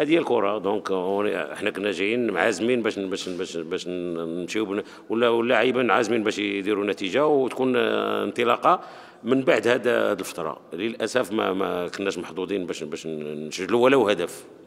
هذه هي الكره دونك احنا كنا جايين عازمين باش باش باش باش نمشيو ولا اللاعبين عازمين باش يديروا نتيجه وتكون انطلاقه من بعد هذا الفتره للاسف ما ما كناش محظوظين باش باش نسجلوا ولو هدف